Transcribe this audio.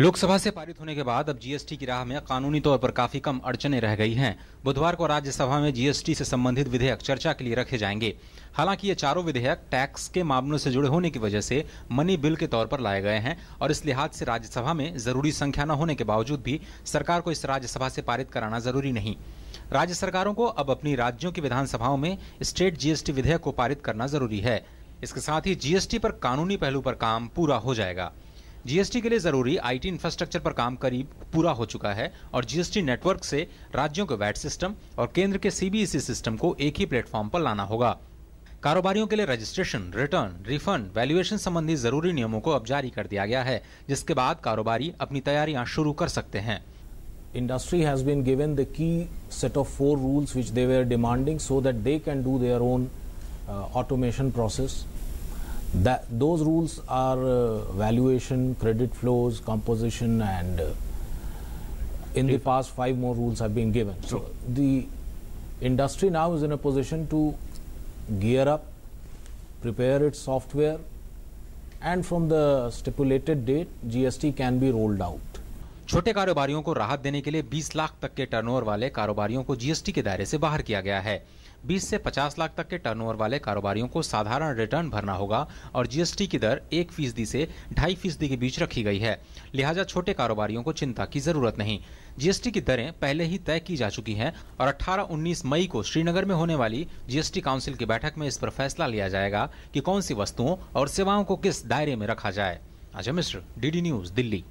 लोकसभा से पारित होने के बाद अब जीएसटी की राह में कानूनी तौर पर काफी कम अड़चने रह गई हैं बुधवार को राज्यसभा में जीएसटी से संबंधित विधेयक चर्चा के लिए रखे जाएंगे हालांकि ये चारों विधेयक टैक्स के मामलों से जुड़े होने की वजह से मनी बिल के तौर पर लाए गए हैं और इस लिहाज से राज्यसभा में जरूरी संख्या न होने के बावजूद भी सरकार को इस राज्यसभा से पारित कराना जरूरी नहीं राज्य सरकारों को अब अपनी राज्यों की विधानसभाओं में स्टेट जीएसटी विधेयक को पारित करना जरूरी है इसके साथ ही जीएसटी पर कानूनी पहलू पर काम पूरा हो जाएगा जीएसटी के लिए जरूरी आईटी इंफ्रास्ट्रक्चर पर काम करीब पूरा हो चुका है और जीएसटी नेटवर्क से राज्यों के वैट सिस्टम और केंद्र के सीबीएसई सिस्टम e को एक ही प्लेटफॉर्म पर लाना होगा कारोबारियों के लिए रजिस्ट्रेशन रिटर्न रिफंड वैल्यूएशन संबंधी जरूरी नियमों को अब जारी कर दिया गया है जिसके बाद कारोबारी अपनी तैयारियां शुरू कर सकते हैं industry has been given the key set of four rules which they were demanding so that they can do their own uh, that those rules are uh, valuation, credit flows, composition, and uh, in the past five more rules have been given. So the industry now is in a position to gear up, prepare its software, and from the stipulated date, GST can be rolled out. छोटे कारोबारियों को राहत देने के लिए 20 लाख तक के turnover वाले कारोबारियों को जीएसटी के दायरे से बाहर किया गया है 20 से 50 लाख तक के टर्नओवर वाले कारोबारियों को साधारण रिटर्न भरना होगा और जीएसटी की दर एक फीसदी से ढाई फीसदी के बीच रखी गई है लिहाजा छोटे कारोबारियों को चिंता की जरूरत नहीं जीएसटी की दरें पहले ही तय की जा चुकी हैं और 18-19 मई को श्रीनगर में होने वाली जीएसटी काउंसिल की बैठक में इस पर फैसला लिया जाएगा कि कौन सी वस्तुओं और सेवाओं को किस दायरे में रखा जाए अजय मिश्र डी न्यूज दिल्ली